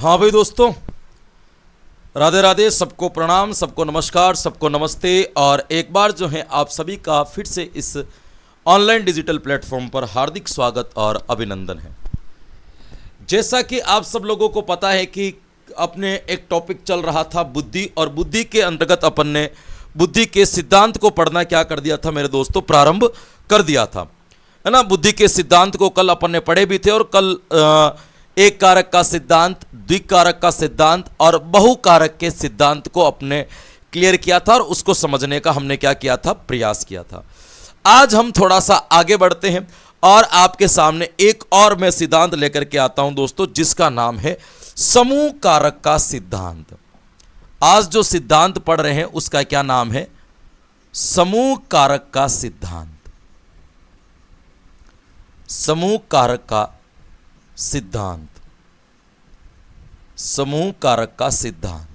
हाँ भाई दोस्तों राधे राधे सबको प्रणाम सबको नमस्कार सबको नमस्ते और एक बार जो है आप सभी का फिर से इस ऑनलाइन डिजिटल प्लेटफॉर्म पर हार्दिक स्वागत और अभिनंदन है जैसा कि आप सब लोगों को पता है कि अपने एक टॉपिक चल रहा था बुद्धि और बुद्धि के अंतर्गत अपन ने बुद्धि के सिद्धांत को पढ़ना क्या कर दिया था मेरे दोस्तों प्रारंभ कर दिया था है ना बुद्धि के सिद्धांत को कल अपन ने पढ़े भी थे और कल आ, एक कारक का सिद्धांत द्विकारक का सिद्धांत और बहुकारक के सिद्धांत को अपने क्लियर किया था और उसको समझने का हमने क्या किया था प्रयास किया था आज हम थोड़ा सा आगे बढ़ते हैं और आपके सामने एक और मैं सिद्धांत लेकर के आता हूं दोस्तों जिसका नाम है समूह कारक का सिद्धांत आज जो सिद्धांत पढ़ रहे हैं उसका क्या नाम है समूह कारक का सिद्धांत समूह कारक का सिद्धांत समूह कारक का सिद्धांत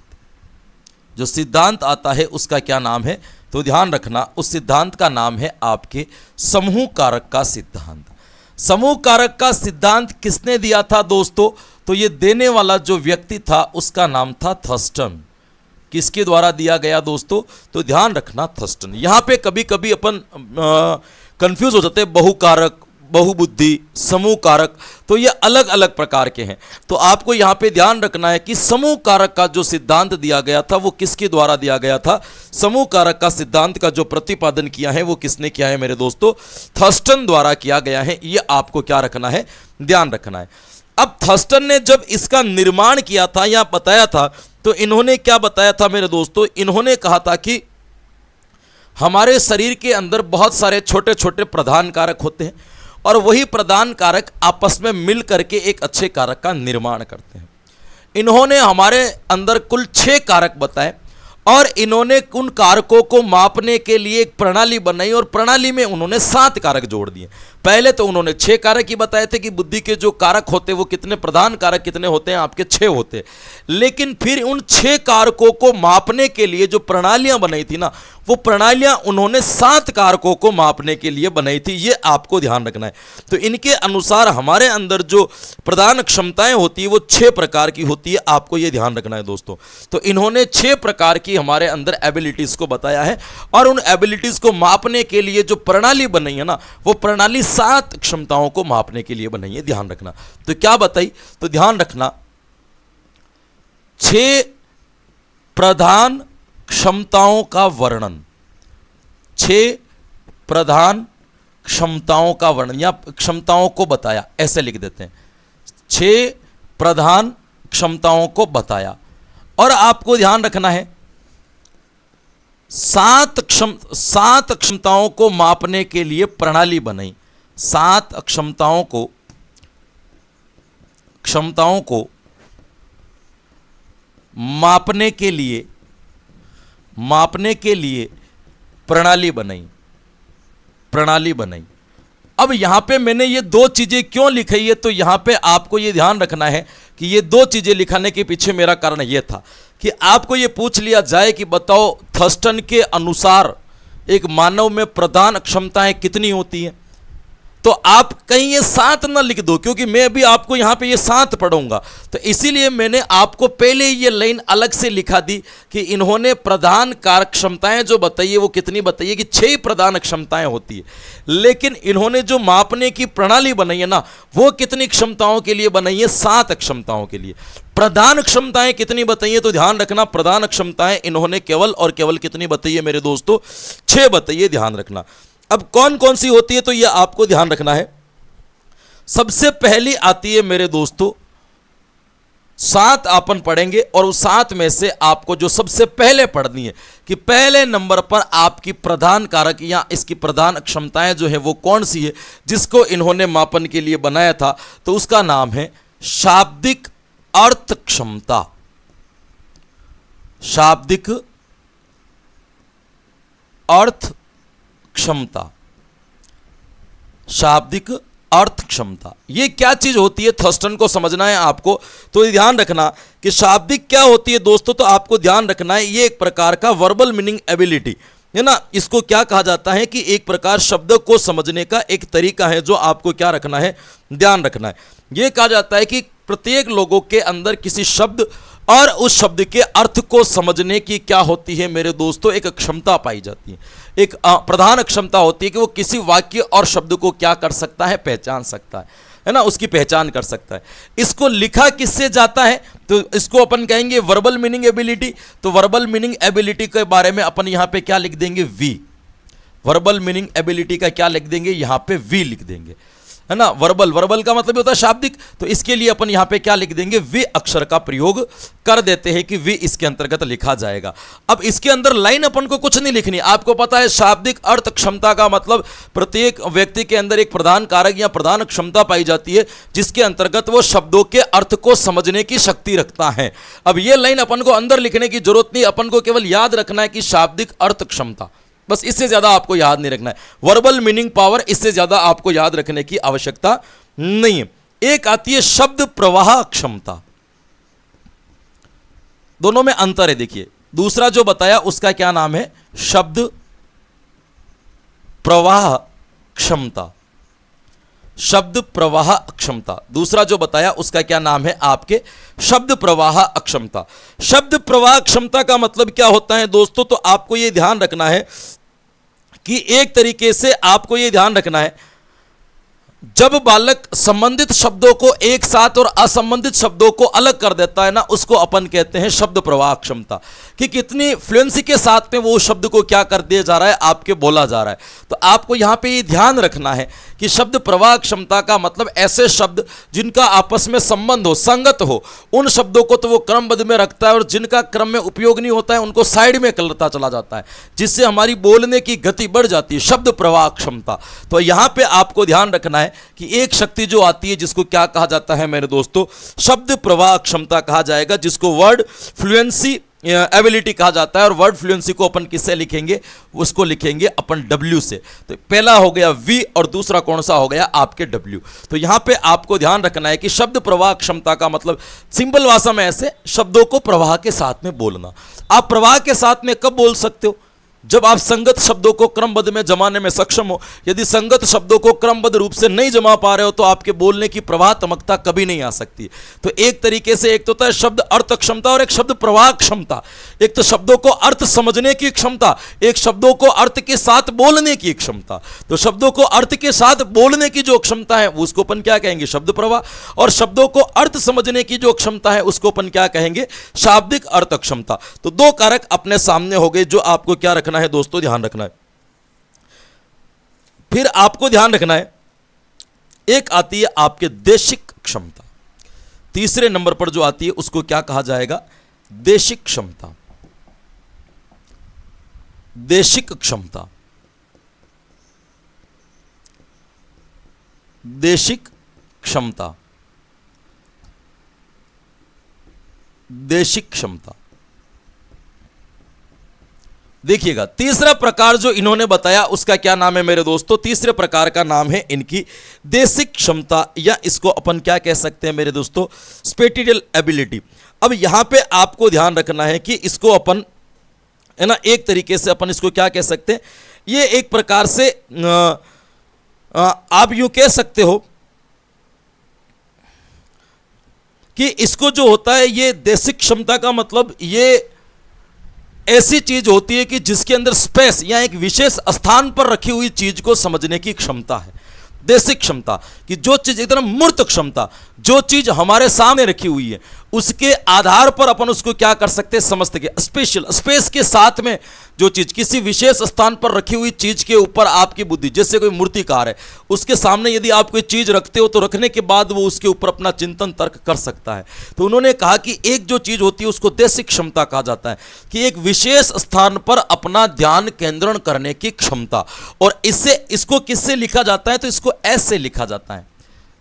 जो सिद्धांत आता है उसका क्या नाम है तो ध्यान रखना उस सिद्धांत का नाम है आपके समूह कारक का सिद्धांत समूह कारक का सिद्धांत किसने दिया था दोस्तों तो ये देने वाला जो व्यक्ति था उसका नाम था थस्टन किसके द्वारा दिया गया दोस्तों तो ध्यान रखना थस्टन यहां पे कभी कभी अपन कंफ्यूज हो जाते हैं बहुकारक बहुबुद्धि समूह कारक तो ये अलग अलग प्रकार के हैं तो आपको यहाँ पे ध्यान रखना है कि समूह कारक का जो सिद्धांत दिया गया था वो किसके द्वारा दिया गया था समूह कारक का सिद्धांत का जो प्रतिपादन किया है वो किसने किया है मेरे दोस्तों थर्स्टन द्वारा किया गया है ये आपको क्या रखना है ध्यान रखना है अब थर्स्टन ने जब इसका निर्माण किया था या बताया था तो इन्होंने क्या बताया था मेरे दोस्तों इन्होंने कहा था कि हमारे शरीर के अंदर बहुत सारे छोटे छोटे प्रधान कारक होते हैं और वही प्रदान कारक आपस में मिल करके एक अच्छे कारक का निर्माण करते हैं इन्होंने हमारे अंदर कुल छः कारक बताए और इन्होंने उन कारकों को मापने के लिए एक प्रणाली बनाई और प्रणाली में उन्होंने सात कारक जोड़ दिए पहले तो उन्होंने छह कारक ही बताए थे कि बुद्धि के जो कारक होते हैं वो कितने प्रधान कारक कितने होते हैं आपके छह होते लेकिन फिर उन छह कारकों को मापने के लिए जो प्रणालियां बनाई थी ना वो प्रणालियां उन्होंने सात कारकों को मापने के लिए बनाई थी ये आपको ध्यान रखना है तो इनके अनुसार हमारे अंदर जो प्रधान क्षमताएं होती है वो छह प्रकार की होती है आपको ये ध्यान रखना है दोस्तों तो इन्होंने छह प्रकार की हमारे अंदर एबिलिटीज़ को बताया है और उन एबिलिटीज़ को मापने के लिए जो प्रणाली बनाई है ना वो प्रणाली सात क्षमताओं को मापने के लिए बनाई है ध्यान रखना तो क्या बताई तो ध्यान रखना छ प्रधान क्षमताओं का वर्णन छ प्रधान क्षमताओं का वर्णन या क्षमताओं को बताया ऐसे लिख देते हैं छ प्रधान क्षमताओं को बताया और आपको ध्यान रखना है सात क्षम सात क्षमताओं को मापने के लिए प्रणाली बनाई सात अक्षमताओं को क्षमताओं को मापने के लिए मापने के लिए प्रणाली बनाई प्रणाली बनाई अब यहां पे मैंने ये दो चीज़ें क्यों लिखी है तो यहां पे आपको ये ध्यान रखना है कि ये दो चीज़ें लिखाने के पीछे मेरा कारण ये था कि आपको ये पूछ लिया जाए कि बताओ थस्टन के अनुसार एक मानव में प्रधान क्षमताएं कितनी होती हैं तो आप कहीं ये सात ना लिख दो क्योंकि मैं अभी आपको यहां पे ये सात पढ़ूंगा तो इसीलिए मैंने आपको पहले ये लाइन अलग से लिखा दी कि इन्होंने प्रधान कार्य क्षमताएं जो बताइए वो कितनी बताइए कि छह प्रधान क्षमताएं होती है लेकिन इन्होंने जो मापने की प्रणाली बनाई है ना वो कितनी क्षमताओं के लिए बनाई है सात क्षमताओं के लिए प्रधान क्षमताएं कितनी बताइए तो ध्यान रखना प्रधान क्षमताएं इन्होंने केवल और केवल कितनी बताइए मेरे दोस्तों छह बताइए ध्यान रखना अब कौन कौन सी होती है तो यह आपको ध्यान रखना है सबसे पहली आती है मेरे दोस्तों सात आपन पढ़ेंगे और उस सात में से आपको जो सबसे पहले पढ़नी है कि पहले नंबर पर आपकी प्रधान कारक या इसकी प्रधान क्षमताएं जो है वो कौन सी है जिसको इन्होंने मापन के लिए बनाया था तो उसका नाम है शाब्दिक अर्थ क्षमता शाब्दिक अर्थ क्षमता शाब्दिक अर्थ क्षमता ये क्या चीज़ होती है थर्स्टन को समझना है आपको तो ध्यान रखना कि शाब्दिक क्या होती है दोस्तों तो आपको ध्यान रखना है ये एक प्रकार का वर्बल मीनिंग एबिलिटी है ना इसको क्या कहा जाता है कि एक प्रकार शब्द को समझने का एक तरीका है जो आपको क्या रखना है ध्यान रखना है यह कहा जाता है कि प्रत्येक लोगों के अंदर किसी शब्द और उस शब्द के अर्थ को समझने की क्या होती है मेरे दोस्तों एक क्षमता पाई जाती है एक प्रधान क्षमता होती है कि वो किसी वाक्य और शब्द को क्या कर सकता है पहचान सकता है है ना उसकी पहचान कर सकता है इसको लिखा किससे जाता है तो इसको अपन कहेंगे वर्बल मीनिंग एबिलिटी तो वर्बल मीनिंग एबिलिटी के बारे में अपन यहाँ पे क्या लिख देंगे वी वर्बल मीनिंग एबिलिटी का क्या लिख देंगे यहाँ पे वी लिख देंगे है ना वर्बल वर्बल का मतलब होता है शाब्दिक तो इसके लिए अपन यहाँ पे क्या लिख देंगे वे अक्षर का प्रयोग कर देते हैं कि वे इसके अंतर्गत लिखा जाएगा अब इसके अंदर लाइन अपन को कुछ नहीं लिखनी आपको पता है शाब्दिक अर्थ क्षमता का मतलब प्रत्येक व्यक्ति के अंदर एक प्रधान कारक या प्रधान क्षमता पाई जाती है जिसके अंतर्गत वो शब्दों के अर्थ को समझने की शक्ति रखता है अब यह लाइन अपन को अंदर लिखने की जरूरत नहीं अपन को केवल याद रखना है कि शाब्दिक अर्थ क्षमता बस इससे ज़्यादा आपको याद नहीं रखना है वर्बल मीनिंग पावर इससे ज़्यादा आपको याद रखने की आवश्यकता नहीं है एक आती है शब्द प्रवाह क्षमता दोनों में अंतर है देखिए दूसरा जो बताया उसका क्या नाम है शब्द प्रवाह क्षमता शब्द प्रवाह अक्षमता दूसरा जो बताया उसका क्या नाम है आपके शब्द प्रवाह अक्षमता शब्द प्रवाह क्षमता का मतलब क्या होता है दोस्तों तो आपको यह ध्यान रखना है कि एक तरीके से आपको यह ध्यान रखना है जब बालक संबंधित शब्दों को एक साथ और असंबंधित शब्दों को अलग कर देता है ना उसको अपन कहते हैं शब्द प्रवाह क्षमता कि कितनी फ्लुएंसी के साथ में वो शब्द को क्या कर दिया जा रहा है आपके बोला जा रहा है तो आपको यहां पे ये ध्यान रखना है कि शब्द प्रवाह क्षमता का मतलब ऐसे शब्द जिनका आपस में संबंध हो संगत हो उन शब्दों को तो वो क्रमबद्ध में रखता है और जिनका क्रम में उपयोग नहीं होता है उनको साइड में कलता चला जाता है जिससे हमारी बोलने की गति बढ़ जाती है शब्द प्रवाह क्षमता तो यहाँ पर आपको ध्यान रखना है कि एक शक्ति जो आती है जिसको क्या कहा जाता है मेरे दोस्तों शब्द प्रवाह क्षमता कहा जाएगा जिसको वर्ड फ्लुएंसी एबिलिटी कहा जाता है और वर्ड फ्लुएंसी को अपन किससे लिखेंगे उसको लिखेंगे अपन डब्ल्यू से तो पहला हो गया वी और दूसरा कौन सा हो गया आपके डब्ल्यू तो यहां पे आपको ध्यान रखना है कि शब्द प्रवाह क्षमता का मतलब सिंपल भाषा में ऐसे शब्दों को प्रवाह के साथ में बोलना आप प्रवाह के साथ में कब बोल सकते हो जब आप संगत शब्दों को क्रमबद्ध में जमाने में सक्षम हो यदि संगत शब्दों को क्रमबद्ध रूप से नहीं जमा पा रहे हो तो आपके बोलने की प्रवाहत्मकता कभी नहीं आ सकती तो एक तरीके से एक तो होता है शब्द अर्थ क्षमता और एक शब्द प्रवाह क्षमता एक तो शब्दों को अर्थ समझने की क्षमता एक शब्दों को अर्थ के साथ बोलने की क्षमता तो शब्दों को अर्थ के साथ बोलने की जो क्षमता है उसको अपन क्या कहेंगे शब्द प्रवाह और शब्दों को अर्थ समझने की जो क्षमता है उसको अपन क्या कहेंगे शाब्दिक अर्थ क्षमता तो दो कारक अपने सामने हो गए जो आपको क्या रखना रखना है दोस्तों ध्यान रखना है फिर आपको ध्यान रखना है एक आती है आपके देशिक क्षमता तीसरे नंबर पर जो आती है उसको क्या कहा जाएगा देशिक क्षमता देशिक क्षमता देशिक क्षमता देशिक क्षमता देखिएगा तीसरा प्रकार जो इन्होंने बताया उसका क्या नाम है मेरे दोस्तों तीसरे प्रकार का नाम है इनकी देसिक क्षमता या इसको अपन क्या कह सकते हैं मेरे दोस्तों स्पेटिडियल एबिलिटी अब यहां पे आपको ध्यान रखना है कि इसको अपन है ना एक तरीके से अपन इसको क्या कह सकते हैं ये एक प्रकार से आ, आ, आप यू कह सकते हो कि इसको जो होता है ये देसिक क्षमता का मतलब ये ऐसी चीज होती है कि जिसके अंदर स्पेस या एक विशेष स्थान पर रखी हुई चीज को समझने की क्षमता है देशिक क्षमता कि जो चीज एकदम मूर्त क्षमता जो चीज हमारे सामने रखी हुई है उसके आधार पर अपन उसको क्या कर सकते हैं समझ सके स्पेशल स्पेस के साथ में जो चीज़ किसी विशेष स्थान पर रखी हुई चीज़ के ऊपर आपकी बुद्धि जैसे कोई मूर्तिकार है उसके सामने यदि आप कोई चीज़ रखते हो तो रखने के बाद वो उसके ऊपर अपना चिंतन तर्क कर सकता है तो उन्होंने कहा कि एक जो चीज़ होती है उसको देसी क्षमता कहा जाता है कि एक विशेष स्थान पर अपना ध्यान केंद्रण करने की क्षमता और इससे इसको किससे लिखा जाता है तो इसको ऐसे लिखा जाता है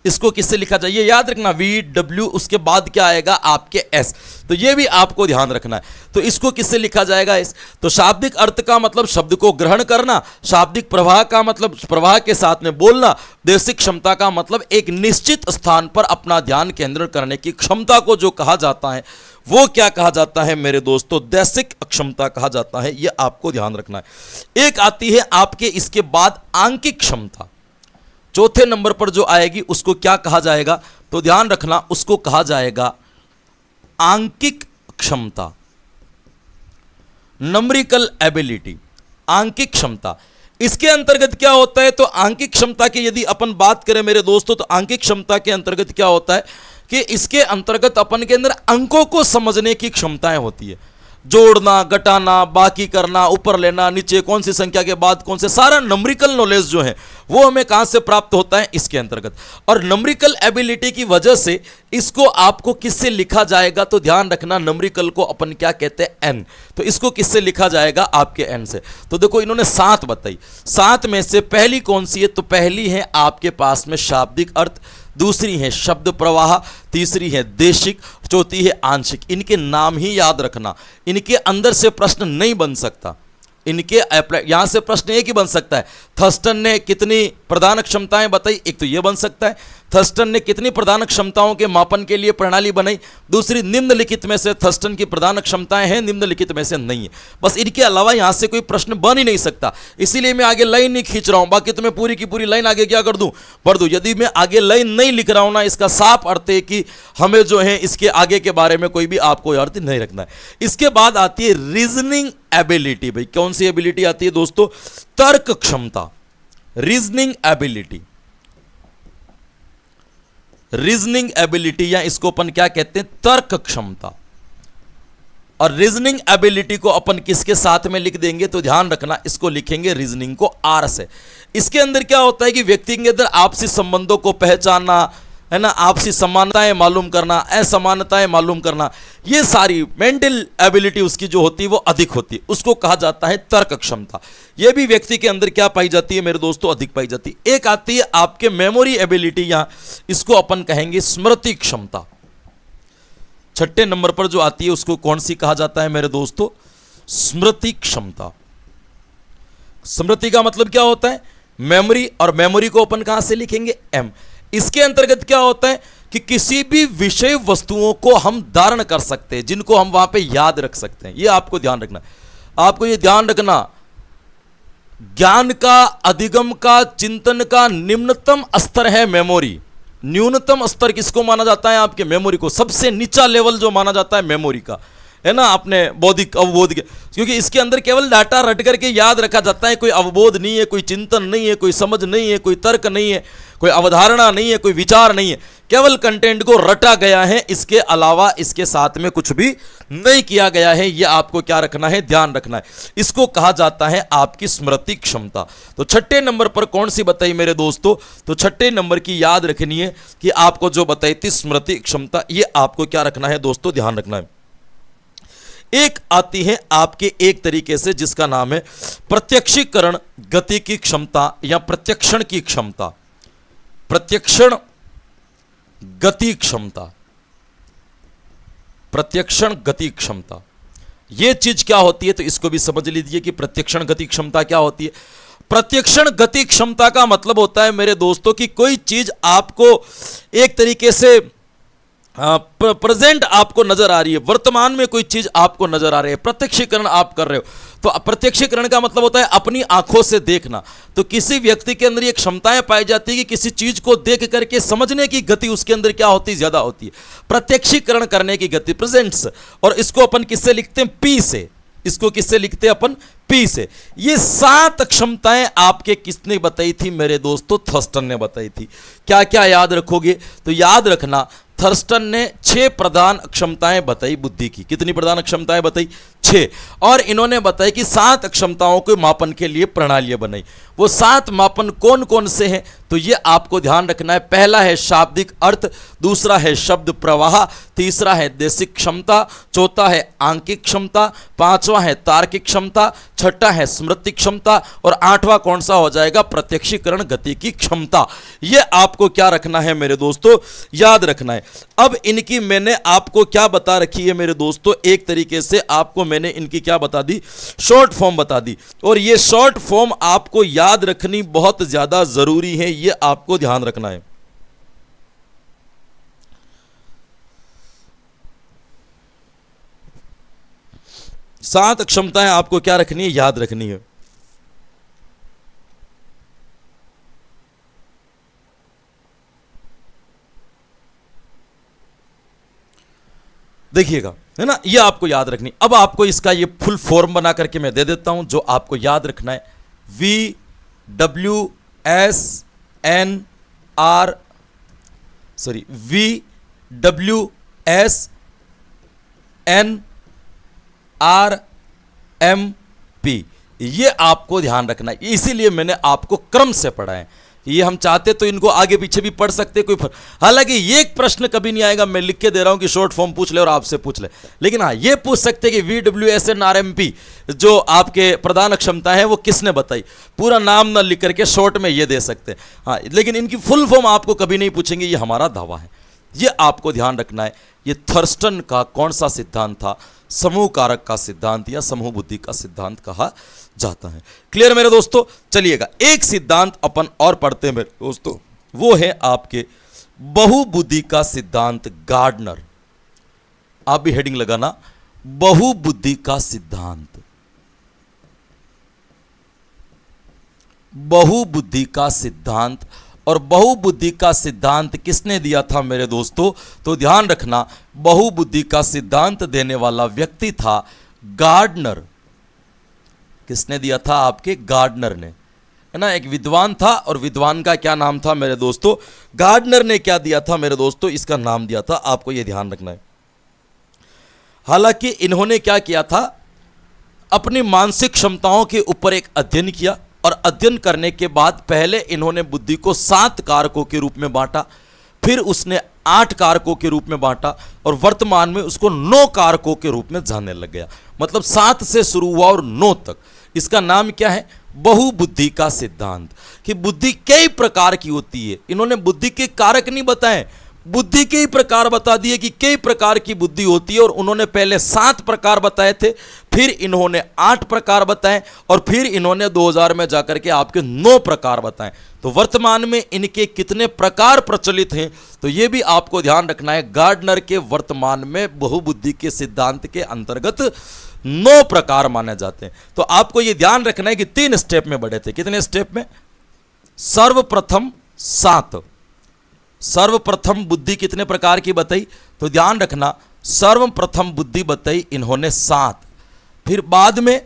इसको किससे लिखा चाहिए याद रखना वी डब्ल्यू उसके बाद क्या आएगा आपके एस तो ये भी आपको ध्यान रखना है तो इसको किससे लिखा जाएगा एस तो शाब्दिक अर्थ का मतलब शब्द को ग्रहण करना शाब्दिक प्रवाह का मतलब प्रवाह के साथ में बोलना देशिक क्षमता का मतलब एक निश्चित स्थान पर अपना ध्यान केंद्रित करने की क्षमता को जो कहा जाता है वो क्या कहा जाता है मेरे दोस्तों तो दैसिक अक्षमता कहा जाता है ये आपको ध्यान रखना है एक आती है आपके इसके बाद आंकिक क्षमता चौथे नंबर पर जो आएगी उसको क्या कहा जाएगा तो ध्यान रखना उसको कहा जाएगा आंकिक क्षमता नंबरिकल एबिलिटी आंकिक क्षमता इसके अंतर्गत क्या होता है तो आंकिक क्षमता की यदि अपन बात करें मेरे दोस्तों तो आंकिक क्षमता के अंतर्गत क्या होता है कि इसके अंतर्गत अपन के अंदर अंकों को समझने की क्षमताएं होती है जोड़ना घटाना बाकी करना ऊपर लेना नीचे कौन सी संख्या के बाद कौन से सारा नंबरिकल नॉलेज जो है वो हमें कहाँ से प्राप्त होता है इसके अंतर्गत और नंबरिकल एबिलिटी की वजह से इसको आपको किससे लिखा जाएगा तो ध्यान रखना नंबरिकल को अपन क्या कहते हैं एन तो इसको किससे लिखा जाएगा आपके एन से तो देखो इन्होंने सात बताई सात में से पहली कौन सी है तो पहली है आपके पास में शाब्दिक अर्थ दूसरी है शब्द प्रवाह तीसरी है देशिक चौथी है आंशिक इनके नाम ही याद रखना इनके अंदर से प्रश्न नहीं बन सकता इनके यहाँ से प्रश्न एक ही बन सकता है थर्स्टन ने कितनी प्रधान क्षमताएं बताई एक तो ये बन सकता है थस्टन ने कितनी प्रधान क्षमताओं के मापन के लिए प्रणाली बनाई दूसरी निम्नलिखित में से थस्टन की प्रधान क्षमताएं हैं निम्नलिखित में से नहीं है बस इनके अलावा यहाँ से कोई प्रश्न बन ही नहीं सकता इसीलिए मैं आगे लाइन नहीं खींच रहा हूं बाकी तुम्हें तो पूरी की पूरी लाइन आगे क्या कर दूँ पढ़ दूँ यदि मैं आगे लाइन नहीं लिख रहा हूँ ना इसका साफ अर्थ है कि हमें जो है इसके आगे के बारे में कोई भी आपको अर्थ नहीं रखना है इसके बाद आती है रीजनिंग एबिलिटी भाई कौन सी एबिलिटी आती है दोस्तों तर्क क्षमता रीजनिंग एबिलिटी रीजनिंग एबिलिटी या इसको अपन क्या कहते हैं तर्क क्षमता और रीजनिंग एबिलिटी को अपन किसके साथ में लिख देंगे तो ध्यान रखना इसको लिखेंगे रीजनिंग को आर से इसके अंदर क्या होता है कि व्यक्ति के अंदर आपसी संबंधों को पहचानना है ना आपसी समानताएं मालूम करना असमानताएं मालूम करना ये सारी मेंटल एबिलिटी उसकी जो होती है वो अधिक होती है उसको कहा जाता है तर्क क्षमता ये भी व्यक्ति के अंदर क्या पाई जाती है मेरे दोस्तों अधिक पाई जाती है एक आती है आपके मेमोरी एबिलिटी या इसको अपन कहेंगे स्मृति क्षमता छठे नंबर पर जो आती है उसको कौन सी कहा जाता है मेरे दोस्तों स्मृति क्षमता स्मृति का मतलब क्या होता है मेमोरी और मेमोरी को अपन कहां से लिखेंगे एम इसके अंतर्गत क्या होता है कि किसी भी विषय वस्तुओं को हम धारण कर सकते हैं जिनको हम वहां पे याद रख सकते हैं ये आपको ध्यान रखना आपको ये ध्यान रखना ज्ञान का अधिगम का चिंतन का निम्नतम स्तर है मेमोरी न्यूनतम स्तर किसको माना जाता है आपके मेमोरी को सबसे नीचा लेवल जो माना जाता है मेमोरी का है ना अपने बौद्धिक अवबोध के क्योंकि इसके अंदर केवल डाटा रट करके याद रखा जाता है कोई अवबोध नहीं है कोई चिंतन नहीं है कोई समझ नहीं है कोई तर्क नहीं है कोई अवधारणा नहीं है कोई विचार नहीं है केवल कंटेंट को रटा गया है इसके अलावा इसके साथ में कुछ भी नहीं किया गया है ये आपको क्या रखना है ध्यान रखना है इसको कहा जाता है आपकी स्मृति क्षमता तो छठे नंबर पर कौन सी बताई मेरे दोस्तों तो छठे नंबर की याद रखनी है कि आपको जो बताई थी स्मृति क्षमता ये आपको क्या रखना है दोस्तों ध्यान रखना है एक आती है आपके एक तरीके से जिसका नाम है प्रत्यक्षीकरण गति की क्षमता या प्रत्यक्षण की क्षमता प्रत्यक्षण गति क्षमता प्रत्यक्षण गति क्षमता यह चीज क्या होती है तो इसको भी समझ लीजिए कि प्रत्यक्षण गति क्षमता क्या होती है प्रत्यक्षण गति क्षमता का मतलब होता है मेरे दोस्तों की कोई चीज आपको एक तरीके से हाँ, प्रेजेंट आपको नजर आ रही है वर्तमान में कोई चीज आपको नजर आ रही है प्रत्यक्षीकरण आप कर रहे हो तो प्रत्यक्षीकरण का मतलब होता है अपनी आंखों से देखना तो किसी व्यक्ति के अंदर ये क्षमताएं पाई जाती है कि किसी चीज को देख करके समझने की गति उसके अंदर क्या होती ज्यादा होती है प्रत्यक्षीकरण करने की गति प्रेजेंट्स और इसको अपन किससे लिखते हैं पी से इसको किससे लिखते हैं अपन पी से ये सात क्षमताएं आपके किसने बताई थी मेरे दोस्तों थस्टन ने बताई थी क्या क्या याद रखोगे तो याद रखना थर्स्टन ने छह प्रधान क्षमताएं बताई बुद्धि की कितनी प्रधान क्षमताएं बताई छः और इन्होंने बताया कि सात अक्षमताओं के मापन के लिए प्रणाली बनाई वो सात मापन कौन कौन से हैं तो ये आपको ध्यान रखना है पहला है शाब्दिक अर्थ दूसरा है शब्द प्रवाह तीसरा है देशिक क्षमता चौथा है आंकिक क्षमता पांचवा है तार्किक क्षमता छठा है स्मृति क्षमता और आठवां कौन सा हो जाएगा प्रत्यक्षीकरण गति की क्षमता ये आपको क्या रखना है मेरे दोस्तों याद रखना है अब इनकी मैंने आपको क्या बता रखी है मेरे दोस्तों एक तरीके से आपको मैंने इनकी क्या बता दी शॉर्ट फॉर्म बता दी और ये शॉर्ट फॉर्म आपको याद रखनी बहुत ज़्यादा ज़रूरी है ये आपको ध्यान रखना है सात क्षमताएं आपको क्या रखनी है याद रखनी है देखिएगा है ना ये आपको याद रखनी अब आपको इसका ये फुल फॉर्म बना करके मैं दे देता हूं जो आपको याद रखना है V W S N R sorry V W S N R M P ये आपको ध्यान रखना है इसीलिए मैंने आपको क्रम से पढ़ा है ये हम चाहते तो इनको आगे पीछे भी पढ़ सकते कोई फर्क हालांकि ये एक प्रश्न कभी नहीं आएगा मैं लिख के दे रहा हूँ कि शॉर्ट फॉर्म पूछ ले और आपसे पूछ ले लेकिन हाँ ये पूछ सकते कि V W S N R M P जो आपके प्रधान क्षमता है वो किसने बताई पूरा नाम ना लिख करके शॉर्ट में ये दे सकते हैं हाँ लेकिन इनकी फुल फॉर्म आपको कभी नहीं पूछेंगे ये हमारा दावा है ये आपको ध्यान रखना है ये थर्स्टन का कौन सा सिद्धांत था समूह कारक का सिद्धांत या समूह बुद्धि का सिद्धांत कहा जाता है क्लियर मेरे दोस्तों चलिएगा एक सिद्धांत अपन और पढ़ते हैं मेरे दोस्तों वो है आपके बहुबुद्धि का सिद्धांत गार्डनर आप भी हेडिंग लगाना बहुबुद्धि का सिद्धांत बहुबुद्धि का सिद्धांत और बहुबुद्धि का सिद्धांत किसने दिया था मेरे दोस्तों तो ध्यान रखना बहुबुद्धि का सिद्धांत देने वाला व्यक्ति था गार्डनर किसने दिया था आपके गार्डनर ने है ना एक विद्वान था और विद्वान का क्या नाम था मेरे दोस्तों गार्डनर ने क्या दिया था मेरे दोस्तों इसका नाम दिया था आपको यह ध्यान रखना है हालांकि इन्होंने क्या किया था अपनी मानसिक क्षमताओं के ऊपर एक अध्ययन किया और अध्ययन करने के बाद पहले इन्होंने बुद्धि को सात कारकों के रूप में बांटा फिर उसने आठ कारकों के रूप में बांटा और वर्तमान में उसको नौ कारकों के रूप में जाने लग गया मतलब सात से शुरू हुआ और नौ तक इसका नाम क्या है बहुबुद्धि का सिद्धांत कि बुद्धि कई प्रकार की होती है इन्होंने बुद्धि के कारक नहीं बताए बुद्धि के ही प्रकार बता दिए कि कई प्रकार की बुद्धि होती है और उन्होंने पहले सात प्रकार बताए थे फिर इन्होंने आठ प्रकार बताए और फिर इन्होंने 2000 में जाकर के आपके नौ प्रकार बताए तो वर्तमान में इनके कितने प्रकार प्रचलित हैं तो ये भी आपको ध्यान रखना है गार्डनर के वर्तमान में बहुबुद्धि के सिद्धांत के अंतर्गत नौ प्रकार माने जाते हैं तो आपको ये ध्यान रखना है कि तीन स्टेप में बढ़े थे कितने स्टेप में सर्वप्रथम सात सर्वप्रथम बुद्धि कितने प्रकार की बताई तो ध्यान रखना सर्वप्रथम बुद्धि बताई इन्होंने सात फिर बाद में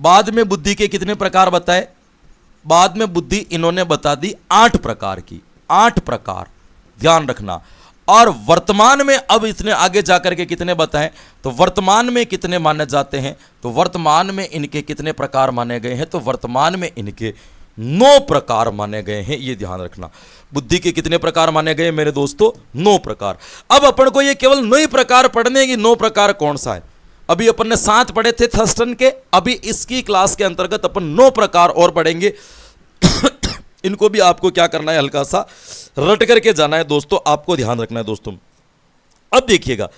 बाद में बुद्धि के कितने प्रकार बताए बाद में बुद्धि इन्होंने बता दी आठ प्रकार की आठ प्रकार ध्यान रखना और वर्तमान में अब इतने आगे जाकर के कितने बताएं तो वर्तमान में कितने माने जाते हैं तो वर्तमान में इनके कितने प्रकार माने गए हैं तो वर्तमान में इनके नौ प्रकार माने गए हैं ये ध्यान रखना बुद्धि के कितने प्रकार माने गए मेरे दोस्तों नौ प्रकार अब अपन को ये केवल नौ प्रकार पढ़ने की नौ प्रकार कौन सा है अभी अपन ने सात पढ़े थे थर्स्टन के अभी इसकी क्लास के अंतर्गत अपन नौ प्रकार और पढ़ेंगे इनको भी आपको क्या करना है हल्का सा रट करके जाना है दोस्तों आपको ध्यान रखना है दोस्तों अब देखिएगा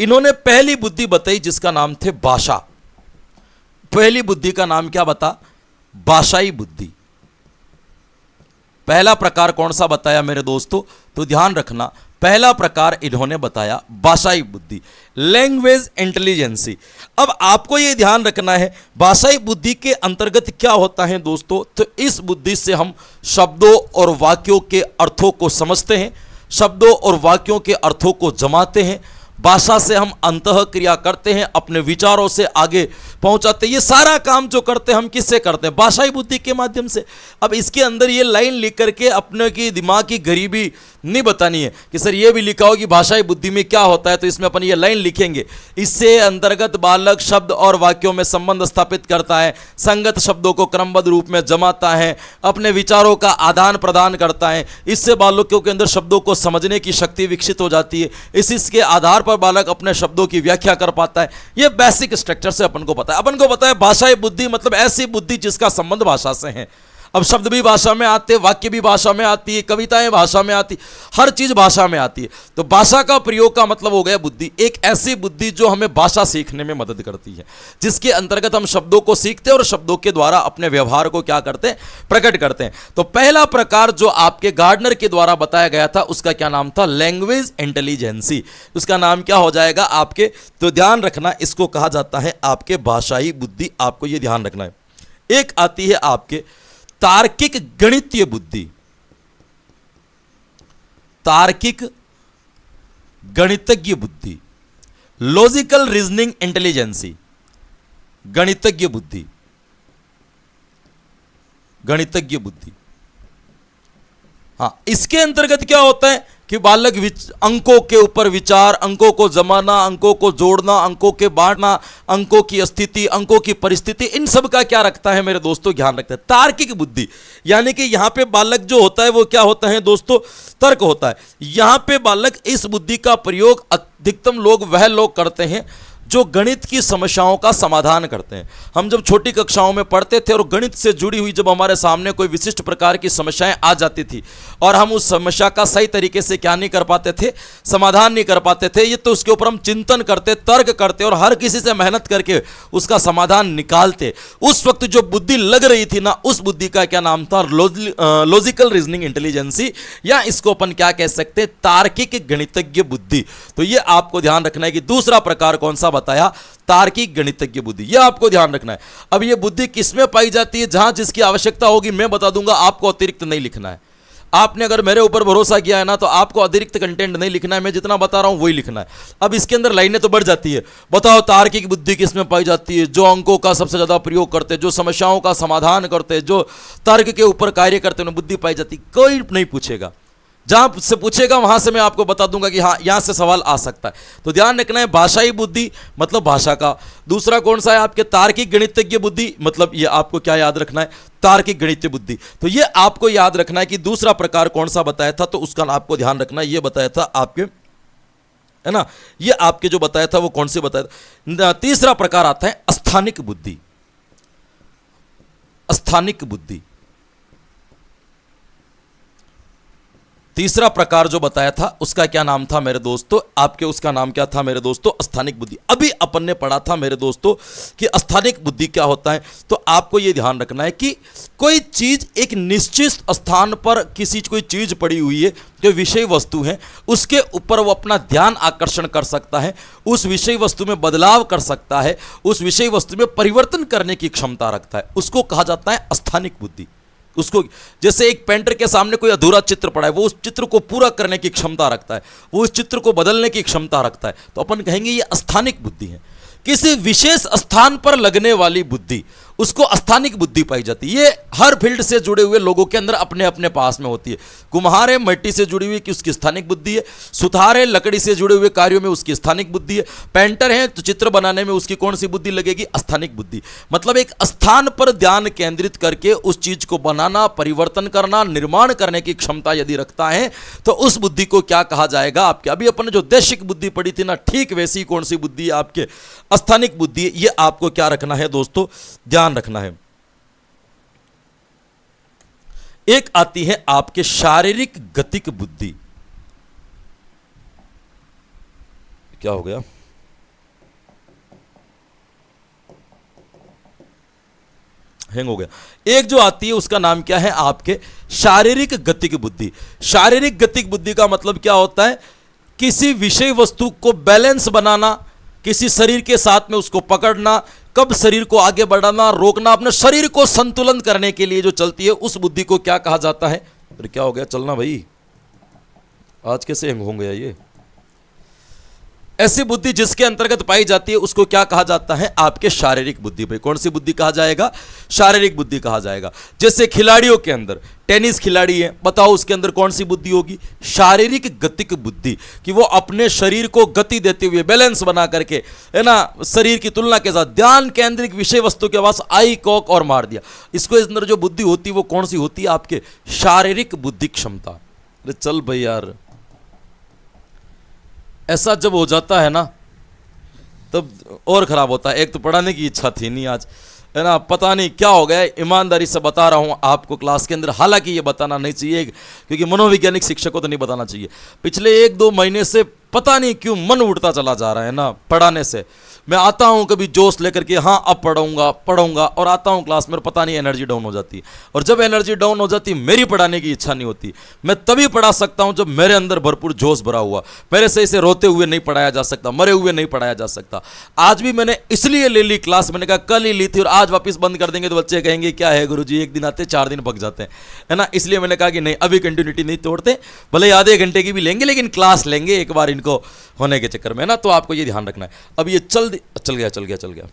इन्होंने पहली बुद्धि बताई जिसका नाम थे भाषा पहली बुद्धि का नाम क्या बता भाषाई बुद्धि पहला प्रकार कौन सा बताया मेरे दोस्तों तो ध्यान रखना पहला प्रकार इन्होंने बताया भाषाई बुद्धि लैंग्वेज इंटेलिजेंसी अब आपको ये ध्यान रखना है भाषाई बुद्धि के अंतर्गत क्या होता है दोस्तों तो इस बुद्धि से हम शब्दों और वाक्यों के अर्थों को समझते हैं शब्दों और वाक्यों के अर्थों को जमाते हैं भाषा से हम अंत क्रिया करते हैं अपने विचारों से आगे पहुंचाते ये सारा काम जो करते हैं हम किससे करते हैं भाषाई बुद्धि के माध्यम से अब इसके अंदर ये लाइन लिख करके अपने की दिमाग की गरीबी नहीं बतानी है कि सर ये भी लिखा हो कि भाषाई बुद्धि में क्या होता है तो इसमें अपन ये लाइन लिखेंगे इससे अंतर्गत बालक शब्द और वाक्यों में संबंध स्थापित करता है संगत शब्दों को क्रमबद्ध रूप में जमाता है अपने विचारों का आदान प्रदान करता है इससे बालकों के अंदर शब्दों को समझने की शक्ति विकसित हो जाती है इस इसके आधार पर बालक अपने शब्दों की व्याख्या कर पाता है ये बेसिक स्ट्रक्चर से अपन को पता है अपन को पता है भाषाई बुद्धि मतलब ऐसी बुद्धि जिसका संबंध भाषा से है अब शब्द भी भाषा में आते वाक्य भी भाषा में आती है कविताएं भाषा में आती हर चीज़ भाषा में आती है तो भाषा का प्रयोग का मतलब हो गया बुद्धि एक ऐसी बुद्धि जो हमें भाषा सीखने में मदद करती है जिसके अंतर्गत हम शब्दों को सीखते हैं और शब्दों के द्वारा अपने व्यवहार को क्या करते हैं प्रकट करते हैं तो पहला प्रकार जो आपके गार्डनर के द्वारा बताया गया था उसका क्या नाम था लैंग्वेज इंटेलिजेंसी उसका नाम क्या हो जाएगा आपके तो ध्यान रखना इसको कहा जाता है आपके भाषाई बुद्धि आपको ये ध्यान रखना है एक आती है आपके तार्किक गणितीय बुद्धि तार्किक गणितज्ञ बुद्धि लॉजिकल रीजनिंग इंटेलिजेंसी गणितज्ञ बुद्धि गणितज्ञ बुद्धि हाँ इसके अंतर्गत क्या होता है कि बालक अंकों के ऊपर विचार अंकों को जमाना अंकों को जोड़ना अंकों के बांटना अंकों की स्थिति अंकों की परिस्थिति इन सब का क्या रखता है मेरे दोस्तों ध्यान रखते हैं तार्किक बुद्धि यानी कि यहाँ पे बालक जो होता है वो क्या होता है दोस्तों तर्क होता है यहाँ पे बालक इस बुद्धि का प्रयोग अधिकतम लोग वह लोग करते हैं जो गणित की समस्याओं का समाधान करते हैं हम जब छोटी कक्षाओं में पढ़ते थे और गणित से जुड़ी हुई जब हमारे सामने कोई विशिष्ट प्रकार की समस्याएं आ जाती थी और हम उस समस्या का सही तरीके से क्या नहीं कर पाते थे समाधान नहीं कर पाते थे ये तो उसके ऊपर हम चिंतन करते तर्क करते और हर किसी से मेहनत करके उसका समाधान निकालते उस वक्त जो बुद्धि लग रही थी ना उस बुद्धि का क्या नाम था लॉजिकल रीजनिंग इंटेलिजेंसी या इसको अपन क्या कह सकते हैं तार्किक गणितज्ञ बुद्धि तो ये आपको ध्यान रखना है कि दूसरा प्रकार कौन सा बताया तार्किक गणितज्ञ बुद्धि यह आपको ध्यान रखना है अब यह बुद्धि किसमें पाई जाती है जहां जिसकी आवश्यकता होगी मैं बता दूंगा आपको अतिरिक्त नहीं लिखना है आपने अगर मेरे ऊपर भरोसा किया है ना तो आपको अतिरिक्त कंटेंट नहीं लिखना है मैं जितना बता रहा हूं वही लिखना है अब इसके अंदर लाइनें तो बढ़ जाती है बताओ तार्किक बुद्धि किसमें पाई जाती है जो अंकों का सबसे ज़्यादा प्रयोग करते हैं जो समस्याओं का समाधान करते हैं जो तर्क के ऊपर कार्य करते हैं बुद्धि पाई जाती कोई नहीं पूछेगा जहां से पूछेगा वहां से मैं आपको बता दूंगा कि हाँ यहां से सवाल आ सकता है तो ध्यान रखना है भाषाई बुद्धि मतलब भाषा का दूसरा कौन सा है आपके तार्किक गणितज्ञ बुद्धि मतलब ये आपको क्या याद रखना है तार्किक गणित बुद्धि तो ये आपको याद रखना है कि दूसरा प्रकार कौन सा बताया था तो उसका आपको ध्यान रखना है ये बताया था आपके है ना ये आपके जो बताया था वो कौन से बताया था तीसरा प्रकार आता है स्थानिक बुद्धि स्थानिक बुद्धि तीसरा प्रकार जो बताया था उसका क्या नाम था मेरे दोस्तों आपके उसका नाम क्या था मेरे दोस्तों स्थानिक बुद्धि अभी अपन ने पढ़ा था मेरे दोस्तों कि स्थानिक बुद्धि क्या होता है तो आपको ये ध्यान रखना है कि कोई चीज़ एक निश्चित स्थान पर किसी कोई चीज़ पड़ी हुई है जो विषय वस्तु है उसके ऊपर वो अपना ध्यान आकर्षण कर सकता है उस विषय वस्तु में बदलाव कर सकता है उस विषय वस्तु में परिवर्तन करने की क्षमता रखता है उसको कहा जाता है स्थानिक बुद्धि उसको जैसे एक पेंटर के सामने कोई अधूरा चित्र पड़ा है वो उस चित्र को पूरा करने की क्षमता रखता है वो उस चित्र को बदलने की क्षमता रखता है तो अपन कहेंगे ये स्थानिक बुद्धि है किसी विशेष स्थान पर लगने वाली बुद्धि उसको स्थानिक बुद्धि पाई जाती है ये हर फील्ड से जुड़े हुए लोगों के अंदर अपने अपने पास में होती है कुम्हारे मिट्टी से जुड़ी हुई कि उसकी स्थानिक बुद्धि है सुथारे लकड़ी से जुड़े हुए कार्यों में उसकी स्थानिक बुद्धि है पेंटर हैं तो चित्र बनाने में उसकी कौन सी बुद्धि लगेगी स्थानिक बुद्धि मतलब एक स्थान पर ध्यान केंद्रित करके उस चीज को बनाना परिवर्तन करना निर्माण करने की क्षमता यदि रखता है तो उस बुद्धि को क्या कहा जाएगा आपके अभी अपने जो दैशिक बुद्धि पड़ी थी ना ठीक वैसी कौन सी बुद्धि आपके स्थानिक बुद्धि ये आपको क्या रखना है दोस्तों ध्यान ध्यान रखना है एक आती है आपके शारीरिक गतिक बुद्धि क्या हो गया हैंग हो गया एक जो आती है उसका नाम क्या है आपके शारीरिक गतिक बुद्धि शारीरिक गतिक बुद्धि का मतलब क्या होता है किसी विषय वस्तु को बैलेंस बनाना किसी शरीर के साथ में उसको पकड़ना कब शरीर को आगे बढ़ाना रोकना अपने शरीर को संतुलन करने के लिए जो चलती है उस बुद्धि को क्या कहा जाता है क्या हो गया चलना भाई आज कैसे होंगे ये ऐसी बुद्धि जिसके अंतर्गत पाई जाती है उसको क्या कहा जाता है आपके शारीरिक बुद्धि भाई कौन सी बुद्धि कहा जाएगा शारीरिक बुद्धि कहा जाएगा जैसे खिलाड़ियों के अंदर टेनिस खिलाड़ी है बताओ उसके अंदर कौन सी बुद्धि होगी शारीरिक गतिक बुद्धि कि वो अपने शरीर को गति देते हुए बैलेंस बना करके है ना शरीर की तुलना के साथ ध्यान केंद्रित विषय वस्तु के पास आई कॉक और मार दिया इसको अंदर जो बुद्धि होती है वो कौन सी होती है आपके शारीरिक बुद्धि क्षमता अरे चल भाई यार ऐसा जब हो जाता है ना तब और ख़राब होता है एक तो पढ़ाने की इच्छा थी नहीं आज है ना पता नहीं क्या हो गया ईमानदारी से बता रहा हूँ आपको क्लास के अंदर हालांकि ये बताना नहीं चाहिए क्योंकि मनोवैज्ञानिक शिक्षक को तो नहीं बताना चाहिए पिछले एक दो महीने से पता नहीं क्यों मन उड़ता चला जा रहा है ना पढ़ाने से मैं आता हूँ कभी जोश लेकर के हाँ अब पढ़ूंगा पढ़ूंगा और आता हूँ क्लास में पता नहीं एनर्जी डाउन हो जाती है और जब एनर्जी डाउन हो जाती मेरी पढ़ाने की इच्छा नहीं होती मैं तभी पढ़ा सकता हूँ जब मेरे अंदर भरपूर जोश भरा हुआ मेरे से इसे रोते हुए नहीं पढ़ाया जा सकता मरे हुए नहीं पढ़ाया जा सकता आज भी मैंने इसलिए ले ली क्लास मैंने कहा कल ही ली थी और आज वापस बंद कर देंगे तो बच्चे कहेंगे क्या है गुरु एक दिन आते चार दिन पक जाते हैं है ना इसलिए मैंने कहा कि नहीं अभी कंटिन्यूटी नहीं तोड़ते भले आधे घंटे की भी लेंगे लेकिन क्लास लेंगे एक बार इनको होने के चक्कर में ना तो आपको ये ध्यान रखना है अब ये चल चल गया चल गया चल गया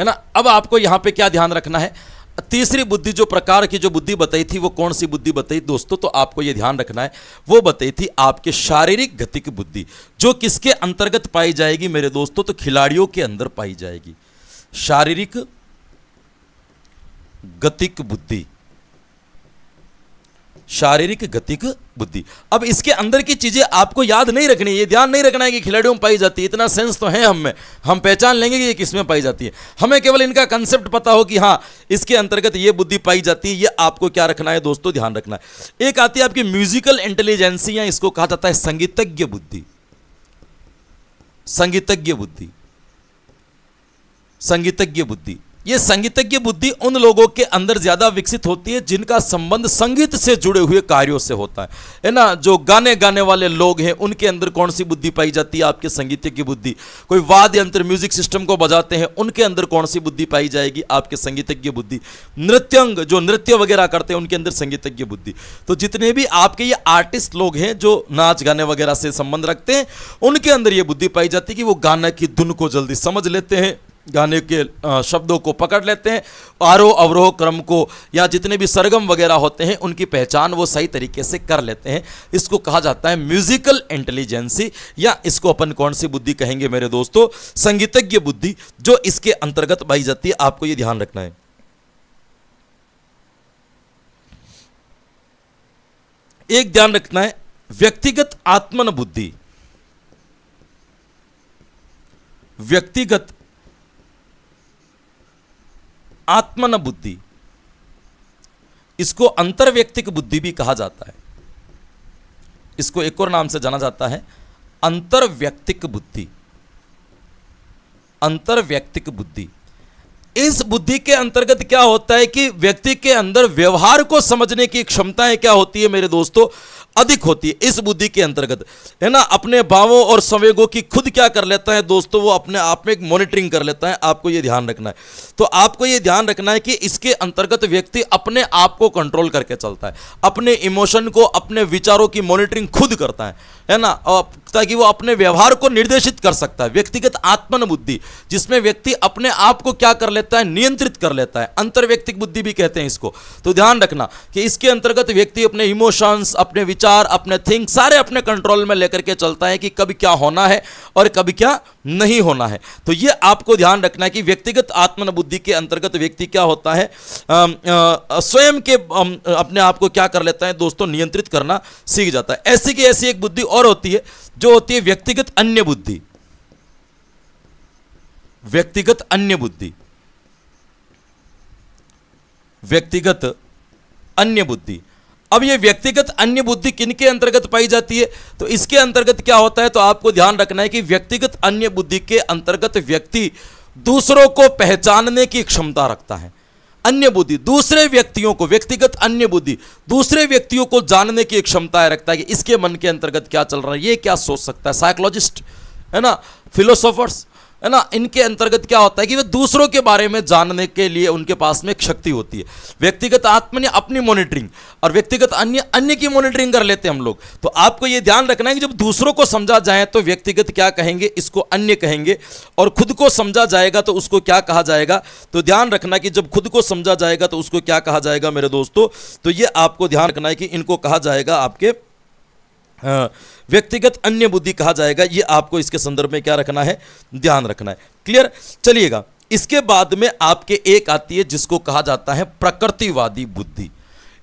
है ना अब आपको यहां पे क्या ध्यान रखना है तीसरी बुद्धि जो प्रकार की जो बुद्धि बताई थी वो कौन सी बुद्धि बताई दोस्तों तो आपको ये ध्यान रखना है वो बताई थी आपके शारीरिक गति की बुद्धि जो किसके अंतर्गत पाई जाएगी मेरे दोस्तों तो खिलाड़ियों के अंदर पाई जाएगी शारीरिक गतिक बुद्धि शारीरिक गतिक बुद्धि अब इसके अंदर की चीजें आपको याद नहीं रखनी ये ध्यान नहीं रखना है कि खिलाड़ियों में पाई जाती है इतना सेंस तो है हम में हम पहचान लेंगे कि ये किस में पाई जाती है हमें केवल इनका कंसेप्ट पता हो कि हाँ इसके अंतर्गत ये बुद्धि पाई जाती है ये आपको क्या रखना है दोस्तों ध्यान रखना है एक आती है आपकी म्यूजिकल इंटेलिजेंसी या इसको कहा जाता है संगीतज्ञ बुद्धि संगीतज्ञ बुद्धि संगीतज्ञ बुद्धि ये संगीतज्ञ बुद्धि उन लोगों के अंदर ज़्यादा विकसित होती है जिनका संबंध संगीत से जुड़े हुए कार्यों से होता है है ना जो गाने गाने वाले लोग हैं उनके अंदर कौन सी बुद्धि पाई जाती है आपके संगीतज्ञ की बुद्धि कोई वाद यंत्र म्यूजिक सिस्टम को बजाते हैं उनके अंदर कौन सी बुद्धि पाई जाएगी आपके संगीतज्ञ बुद्धि नृत्यंग जो नृत्य वगैरह करते हैं उनके अंदर संगीतज्ञ बुद्धि तो जितने भी आपके ये आर्टिस्ट लोग हैं जो नाच गाने वगैरह से संबंध रखते हैं उनके अंदर ये बुद्धि पाई जाती है कि वो गाना की धुन को जल्दी समझ लेते हैं गाने के शब्दों को पकड़ लेते हैं आरोह अवरोह क्रम को या जितने भी सरगम वगैरह होते हैं उनकी पहचान वो सही तरीके से कर लेते हैं इसको कहा जाता है म्यूजिकल इंटेलिजेंसी या इसको अपन कौन सी बुद्धि कहेंगे मेरे दोस्तों संगीतज्ञ बुद्धि जो इसके अंतर्गत पाई जाती है आपको ये ध्यान रखना है एक ध्यान रखना है व्यक्तिगत आत्मन बुद्धि व्यक्तिगत आत्मन बुद्धि इसको अंतर्व्यक्तिक बुद्धि भी कहा जाता है इसको एक और नाम से जाना जाता है अंतर्व्यक्तिक बुद्धि अंतर्व्यक्तिक बुद्धि इस बुद्धि के अंतर्गत क्या होता है कि व्यक्ति के अंदर व्यवहार को समझने की क्षमताएं क्या होती है मेरे दोस्तों अधिक होती है इस बुद्धि के अंतर्गत है ना अपने भावों और संवेगों की खुद क्या कर लेता है दोस्तों वो अपने आप में एक मॉनिटरिंग कर लेता है आपको ये ध्यान रखना है तो आपको ये ध्यान रखना है कि इसके अंतर्गत व्यक्ति अपने आप को कंट्रोल करके चलता है अपने इमोशन को अपने विचारों की मॉनिटरिंग खुद करता है है ना ताकि वो अपने व्यवहार को निर्देशित कर सकता है व्यक्तिगत आत्मन बुद्धि जिसमें व्यक्ति अपने आप को क्या कर लेता लेता है नियंत्रित कर लेता है अंतर्व्यक्तिक बुद्धि भी कहते हैं इसको तो ध्यान रखना कि इसके अंतर्गत व्यक्ति अपने इमोशंस अपने विचार अपने थिंक सारे अपने कंट्रोल में लेकर के चलता है कि कभी क्या होना है और कभी क्या नहीं होना है तो ये आपको ध्यान रखना है कि व्यक्तिगत आत्मनबुद्धि के अंतर्गत व्यक्ति क्या होता है स्वयं के अपने आप को क्या कर लेता है दोस्तों नियंत्रित करना सीख जाता है ऐसी की ऐसी एक बुद्धि और होती है जो होती है व्यक्तिगत अन्य बुद्धि व्यक्तिगत अन्य बुद्धि व्यक्तिगत अन्य बुद्धि अब ये व्यक्तिगत अन्य बुद्धि किनके अंतर्गत पाई जाती है तो इसके अंतर्गत क्या होता है तो आपको ध्यान रखना है कि व्यक्तिगत अन्य बुद्धि के अंतर्गत व्यक्ति दूसरों को पहचानने की क्षमता रखता है अन्य बुद्धि दूसरे व्यक्तियों को व्यक्तिगत अन्य बुद्धि दूसरे व्यक्तियों को जानने की क्षमता रखता है कि इसके मन के अंतर्गत क्या चल रहा है ये क्या सोच सकता है साइकोलॉजिस्ट है ना फिलोसोफर्स है ना इनके अंतर्गत क्या होता है कि वे दूसरों के बारे में जानने के लिए उनके पास में एक शक्ति होती है व्यक्तिगत आत्मा ने अपनी मॉनिटरिंग और व्यक्तिगत अन्य अन्य की मॉनिटरिंग कर लेते हैं हम लोग तो आपको ये ध्यान रखना है कि जब दूसरों को समझा जाए तो व्यक्तिगत क्या कहेंगे इसको अन्य कहेंगे और खुद को समझा जाएगा तो उसको क्या कहा जाएगा तो ध्यान रखना कि जब खुद को समझा जाएगा तो उसको क्या कहा जाएगा मेरे दोस्तों तो ये आपको ध्यान रखना है कि इनको कहा जाएगा आपके हाँ, व्यक्तिगत अन्य बुद्धि कहा जाएगा ये आपको इसके संदर्भ में क्या रखना है ध्यान रखना है क्लियर चलिएगा इसके बाद में आपके एक आती है जिसको कहा जाता है प्रकृतिवादी बुद्धि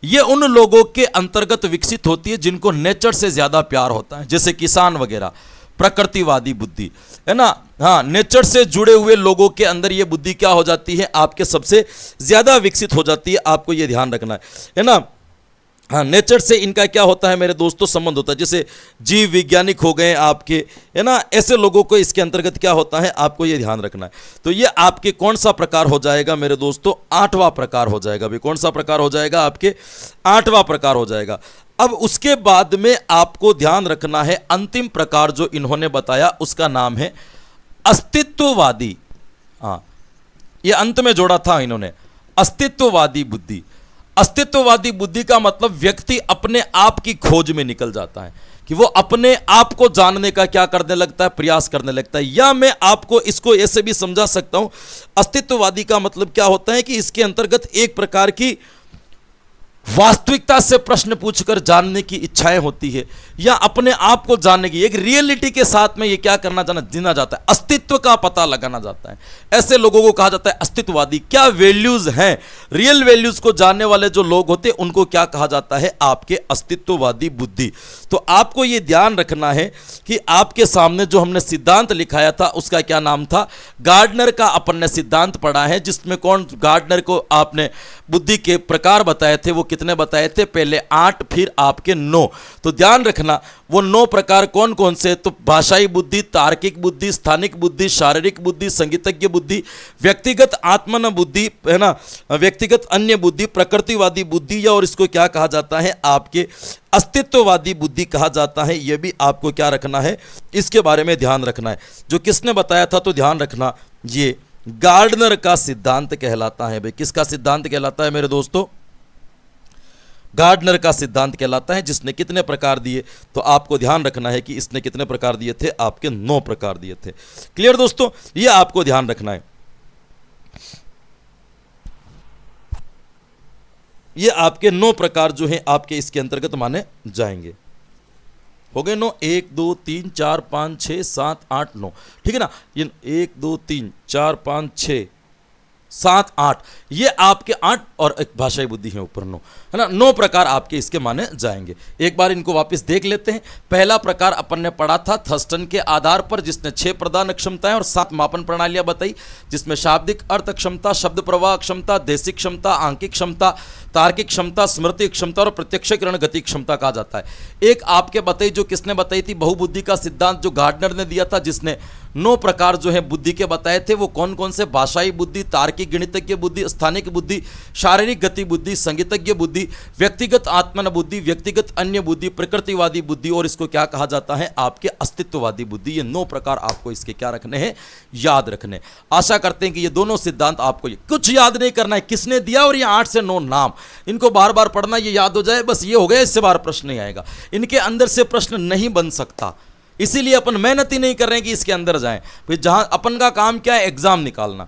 ये उन लोगों के अंतर्गत विकसित होती है जिनको नेचर से ज़्यादा प्यार होता है जैसे किसान वगैरह प्रकृतिवादी बुद्धि है ना हाँ नेचर से जुड़े हुए लोगों के अंदर ये बुद्धि क्या हो जाती है आपके सबसे ज़्यादा विकसित हो जाती है आपको ये ध्यान रखना है है ना हाँ नेचर से इनका क्या होता है मेरे दोस्तों संबंध होता है जैसे जीव वैज्ञानिक हो गए आपके है ना ऐसे लोगों को इसके अंतर्गत क्या होता है आपको ये ध्यान रखना है तो ये आपके कौन सा प्रकार हो जाएगा मेरे दोस्तों आठवां प्रकार हो जाएगा अभी कौन सा प्रकार हो जाएगा आपके आठवां प्रकार हो जाएगा अब उसके बाद में आपको ध्यान रखना है अंतिम प्रकार जो इन्होंने बताया उसका नाम है अस्तित्ववादी हाँ ये अंत में जोड़ा था इन्होंने अस्तित्ववादी बुद्धि अस्तित्ववादी बुद्धि का मतलब व्यक्ति अपने आप की खोज में निकल जाता है कि वो अपने आप को जानने का क्या करने लगता है प्रयास करने लगता है या मैं आपको इसको ऐसे भी समझा सकता हूं अस्तित्ववादी का मतलब क्या होता है कि इसके अंतर्गत एक प्रकार की वास्तविकता से प्रश्न पूछकर जानने की इच्छाएं होती है या अपने आप को जानने की एक रियलिटी के साथ में ये क्या करना जाना जीना जाता है अस्तित्व का पता लगाना जाता है ऐसे लोगों को कहा जाता है अस्तित्ववादी क्या वैल्यूज़ हैं रियल वैल्यूज़ को जानने वाले जो लोग होते हैं उनको क्या कहा जाता है आपके अस्तित्ववादी बुद्धि तो आपको ये ध्यान रखना है कि आपके सामने जो हमने सिद्धांत लिखाया था उसका क्या नाम था गार्डनर का अपन ने सिद्धांत पढ़ा है जिसमें कौन गार्डनर को आपने बुद्धि के प्रकार बताए थे वो कितने बताए थे पहले आठ फिर आपके नौ तो ध्यान रखना वो नौ प्रकार कौन कौन से तो भाषाई बुद्धि तार्किक बुद्धि स्थानिक बुद्धि शारीरिक बुद्धि संगीतज्ञ बुद्धि व्यक्तिगत आत्मन बुद्धि है ना व्यक्तिगत अन्य बुद्धि प्रकृतिवादी बुद्धि या और इसको क्या कहा जाता है आपके अस्तित्ववादी बुद्धि कहा जाता है यह भी आपको क्या रखना है इसके बारे में ध्यान रखना है जो किसने बताया था तो ध्यान रखना ये गार्डनर का सिद्धांत कहलाता है भाई किसका सिद्धांत कहलाता है मेरे दोस्तों गार्डनर का सिद्धांत कहलाता है जिसने कितने प्रकार दिए तो आपको ध्यान रखना है कि इसने कितने प्रकार दिए थे आपके नौ प्रकार दिए थे क्लियर दोस्तों ये आपको ध्यान रखना है ये आपके नौ प्रकार जो हैं आपके इसके अंतर्गत माने जाएंगे हो गए नौ एक दो तीन चार पाँच छः सात आठ नौ ठीक है ना ये एक दो तीन चार पाँच छः सात आठ ये आपके आठ और एक भाषाई बुद्धि है ऊपर नो है ना नौ प्रकार आपके इसके माने जाएंगे एक बार इनको वापस देख लेते हैं पहला प्रकार अपन ने पढ़ा था थस्टन के आधार पर जिसने छह प्रदान क्षमताएं और सात मापन प्रणालियां बताई जिसमें शाब्दिक अर्थ क्षमता शब्द प्रवाह क्षमता देशिक क्षमता आंकिक क्षमता तार्किक क्षमता स्मृति क्षमता और प्रत्यक्षकरण गति क्षमता कहा जाता है एक आपके बताई जो किसने बताई थी बहुबुद्धि का सिद्धांत जो गार्डनर ने दिया था जिसने नौ प्रकार जो है बुद्धि के बताए थे वो कौन कौन से भाषाई बुद्धि तार्किक गणितज्ञ बुद्धि स्थानिक बुद्धि शारीरिक गति बुद्धि संगीतज्ञ बुद्धि व्यक्तिगत आत्मन बुद्धि व्यक्तिगत अन्य बुद्धि प्रकृतिवादी बुद्धि और इसको क्या कहा जाता है आपके अस्तित्ववादी बुद्धि ये नौ प्रकार आपको इसके क्या रखने हैं याद रखने आशा करते हैं कि ये दोनों सिद्धांत आपको कुछ याद नहीं करना है किसने दिया और ये आठ से नौ नाम इनको बार बार पढ़ना ये याद हो जाए बस ये हो गया इससे बार प्रश्न नहीं आएगा इनके अंदर से प्रश्न नहीं बन सकता इसीलिए अपन मेहनत ही नहीं कर रहे हैं कि इसके अंदर जाएं फिर जहां अपन का काम क्या है एग्ज़ाम निकालना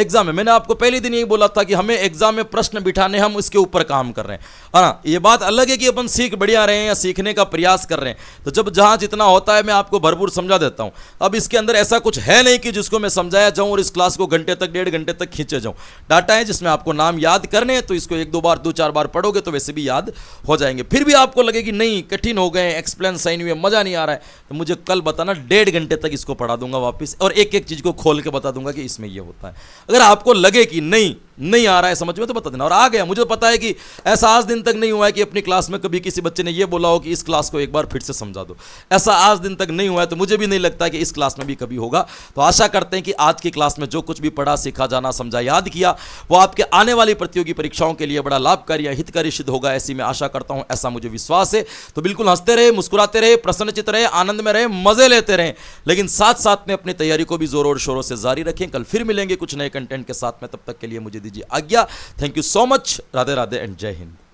एग्जाम है मैंने आपको पहले दिन यही बोला था कि हमें एग्जाम में प्रश्न बिठाने हम उसके ऊपर काम कर रहे हैं हाँ ये बात अलग है कि अपन सीख बढ़िया रहे हैं या सीखने का प्रयास कर रहे हैं तो जब जहाँ जितना होता है मैं आपको भरपूर समझा देता हूँ अब इसके अंदर ऐसा कुछ है नहीं कि जिसको मैं समझाया जाऊँ और इस क्लास को घंटे तक डेढ़ घंटे तक खींचे जाऊँ डाटा है जिसमें आपको नाम याद करने हैं तो इसको एक दो बार दो चार बार पढ़ोगे तो वैसे भी याद हो जाएंगे फिर भी आपको लगे कि नहीं कठिन हो गए एक्सप्लेन साइन हुए मज़ा नहीं आ रहा है तो मुझे कल बताना डेढ़ घंटे तक इसको पढ़ा दूंगा वापस और एक एक चीज़ को खोल के बता दूंगा कि इसमें ये होता है अगर आपको लगे कि नहीं नहीं आ रहा है समझ में तो बता देना और आ गया मुझे तो पता है कि ऐसा आज दिन तक नहीं हुआ है कि अपनी क्लास में कभी किसी बच्चे ने ये बोला हो कि इस क्लास को एक बार फिर से समझा दो ऐसा आज दिन तक नहीं हुआ है तो मुझे भी नहीं लगता कि इस क्लास में भी कभी होगा तो आशा करते हैं कि आज की क्लास में जो कुछ भी पढ़ा सीखा जाना समझा याद किया वो आपके आने वाली प्रतियोगी परीक्षाओं के लिए बड़ा लाभकारी या हितकारी सिद्ध होगा ऐसी मैं आशा करता हूँ ऐसा मुझे विश्वास है तो बिल्कुल हंसते रहे मुस्कुराते रहे प्रसन्नचित रहे आनंद में रहे मजे लेते रहें लेकिन साथ साथ में अपनी तैयारी को भी जोरों शोरों से जारी रखें कल फिर मिलेंगे कुछ नए कंटेंट के साथ में तब तक के लिए मुझे दीजिए आज्ञा thank you so much Radhe Radhe and Jai Hind